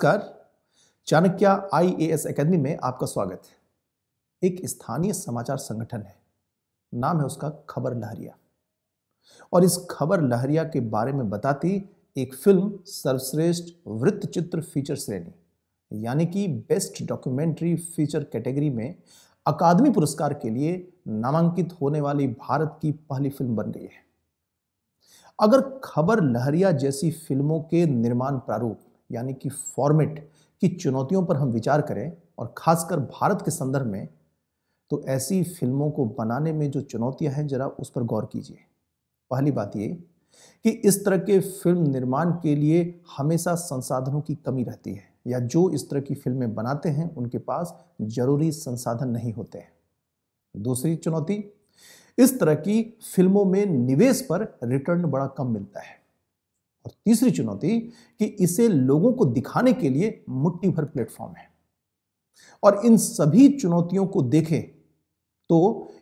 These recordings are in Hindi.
नमस्कार चाणक्य एस अकेदमी में आपका स्वागत है एक स्थानीय समाचार संगठन है नाम है उसका खबर लहरिया और इस खबर लहरिया के बारे में बताती एक फिल्म सर्वश्रेष्ठ वृत्त चित्र फीचर श्रेणी यानी कि बेस्ट डॉक्यूमेंट्री फीचर कैटेगरी में अकादमी पुरस्कार के लिए नामांकित होने वाली भारत की पहली फिल्म बन गई है अगर खबर लहरिया जैसी फिल्मों के निर्माण प्रारूप यानी कि फॉर्मेट की चुनौतियों पर हम विचार करें और खासकर भारत के संदर्भ में तो ऐसी फिल्मों को बनाने में जो चुनौतियां हैं जरा उस पर गौर कीजिए पहली बात ये कि इस तरह के फिल्म निर्माण के लिए हमेशा संसाधनों की कमी रहती है या जो इस तरह की फिल्में बनाते हैं उनके पास जरूरी संसाधन नहीं होते हैं दूसरी चुनौती इस तरह की फिल्मों में निवेश पर रिटर्न बड़ा कम मिलता है और तीसरी चुनौती कि इसे लोगों को दिखाने के लिए मुट्ठी भर प्लेटफॉर्म है और इन सभी चुनौतियों को देखें तो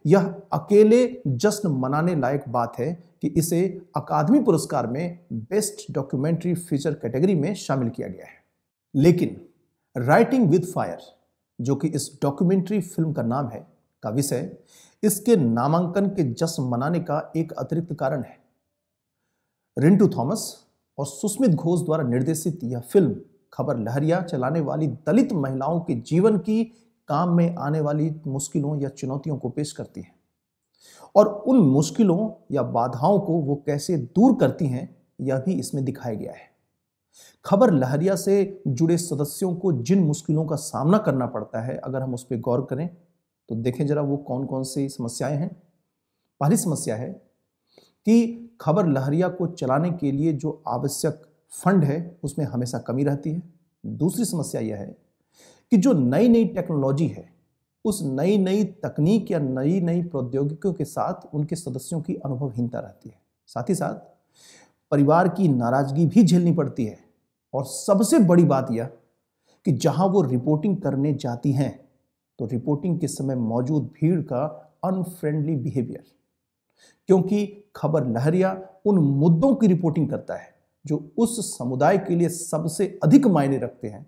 यह अकेले जश्न मनाने लायक बात है कि इसे अकादमी पुरस्कार में बेस्ट डॉक्यूमेंट्री फीचर कैटेगरी में शामिल किया गया है लेकिन राइटिंग विद फायर जो कि इस डॉक्यूमेंट्री फिल्म का नाम है का विषय इसके नामांकन के जश्न मनाने का एक अतिरिक्त कारण है रिंटू थॉमस और सुस्मित घोष द्वारा निर्देशित यह फिल्म खबर लहरिया चलाने वाली दलित महिलाओं के जीवन की काम में आने वाली मुश्किलों या चुनौतियों को पेश करती है और उन मुश्किलों या बाधाओं को वो कैसे दूर करती हैं यह भी इसमें दिखाया गया है खबर लहरिया से जुड़े सदस्यों को जिन मुश्किलों का सामना करना पड़ता है अगर हम उस पर गौर करें तो देखें जरा वो कौन कौन सी समस्याएं हैं पहली समस्या है कि खबर लहरिया को चलाने के लिए जो आवश्यक फंड है उसमें हमेशा कमी रहती है दूसरी समस्या यह है कि जो नई नई टेक्नोलॉजी है उस नई नई तकनीक या नई नई प्रौद्योगिकियों के साथ उनके सदस्यों की अनुभवहीनता रहती है साथ ही साथ परिवार की नाराजगी भी झेलनी पड़ती है और सबसे बड़ी बात यह कि जहां वो रिपोर्टिंग करने जाती हैं तो रिपोर्टिंग के समय मौजूद भीड़ का अनफ्रेंडली बिहेवियर क्योंकि खबर नहरिया उन मुद्दों की रिपोर्टिंग करता है जो उस समुदाय के लिए सबसे अधिक मायने रखते हैं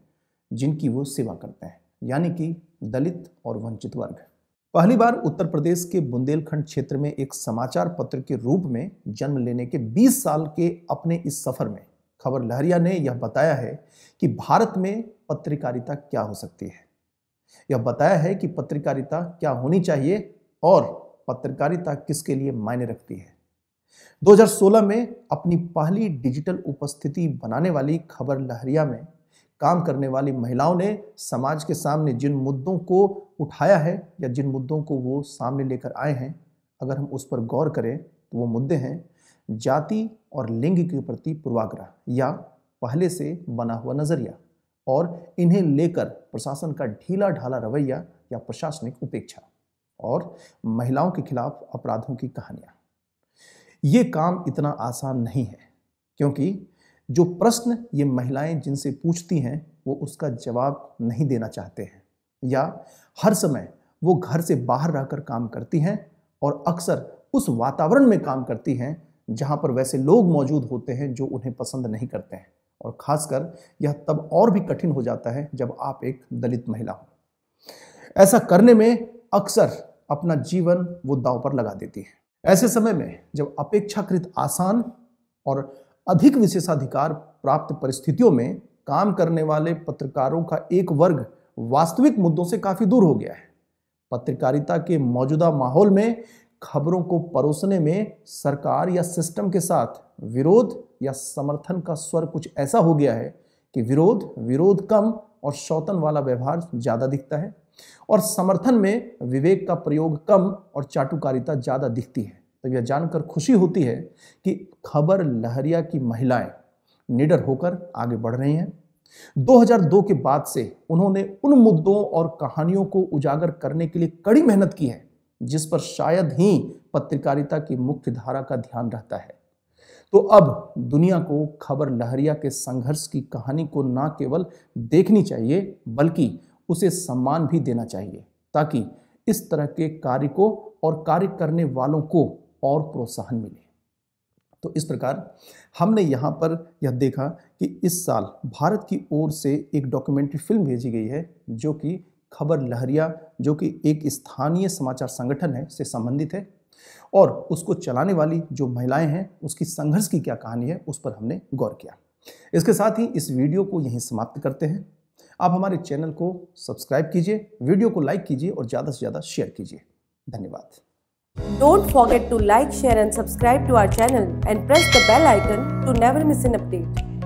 जिनकी वो सेवा करते हैं यानी कि दलित और वंचित वर्ग पहली बार उत्तर प्रदेश के बुंदेलखंड क्षेत्र में एक समाचार पत्र के रूप में जन्म लेने के 20 साल के अपने इस सफर में खबर लहरिया ने यह बताया है कि भारत में पत्रकारिता क्या हो सकती है यह बताया है कि पत्रकारिता क्या होनी चाहिए और पत्रकारिता किसके लिए मायने रखती है 2016 में अपनी पहली डिजिटल उपस्थिति बनाने वाली खबर लहरिया में काम करने वाली महिलाओं ने समाज के सामने जिन मुद्दों को उठाया है या जिन मुद्दों को वो सामने लेकर आए हैं अगर हम उस पर गौर करें तो वो मुद्दे हैं जाति और लिंग के प्रति पूर्वाग्रह या पहले से बना हुआ नज़रिया और इन्हें लेकर प्रशासन का ढीला ढाला रवैया या प्रशासनिक उपेक्षा और महिलाओं के खिलाफ अपराधों की कहानियां ये काम इतना आसान नहीं है क्योंकि जो प्रश्न ये महिलाएं जिनसे पूछती हैं वो उसका जवाब नहीं देना चाहते हैं या हर समय वो घर से बाहर रहकर काम करती हैं और अक्सर उस वातावरण में काम करती हैं जहां पर वैसे लोग मौजूद होते हैं जो उन्हें पसंद नहीं करते हैं और खासकर यह तब और भी कठिन हो जाता है जब आप एक दलित महिला हो ऐसा करने में अक्सर अपना जीवन वो दाव पर लगा देती है ऐसे समय में जब अपेक्षाकृत आसान और अधिक विशेषाधिकार प्राप्त परिस्थितियों में काम करने वाले पत्रकारों का एक वर्ग वास्तविक मुद्दों से काफी दूर हो गया है पत्रकारिता के मौजूदा माहौल में खबरों को परोसने में सरकार या सिस्टम के साथ विरोध या समर्थन का स्वर कुछ ऐसा हो गया है कि विरोध विरोध कम और शौतन वाला व्यवहार ज़्यादा दिखता है और समर्थन में विवेक का प्रयोग कम और चाटुकारिता ज़्यादा दिखती है तो यह जानकर खुशी होती है कि खबर लहरिया की महिलाएं निडर होकर आगे बढ़ रही हैं 2002 के बाद से उन्होंने उन मुद्दों और कहानियों को उजागर करने के लिए कड़ी मेहनत की है जिस पर शायद ही पत्रकारिता की मुख्य धारा का ध्यान रहता है तो अब दुनिया को खबर लहरिया के संघर्ष की कहानी को ना केवल देखनी चाहिए बल्कि उसे सम्मान भी देना चाहिए ताकि इस तरह के कार्य को और कार्य करने वालों को और प्रोत्साहन मिले तो इस प्रकार हमने यहाँ पर यह देखा कि इस साल भारत की ओर से एक डॉक्यूमेंट्री फिल्म भेजी गई है जो कि खबर लहरिया जो कि एक स्थानीय समाचार संगठन है से संबंधित है और उसको चलाने वाली जो महिलाएं हैं उसकी संघर्ष की क्या कहानी है उस पर हमने गौर किया इसके साथ ही इस वीडियो को यहीं समाप्त करते हैं आप हमारे चैनल को सब्सक्राइब कीजिए वीडियो को लाइक कीजिए और ज्यादा से ज्यादा शेयर कीजिए धन्यवाद don't forget to like share and subscribe to our channel and press the bell icon to never miss an update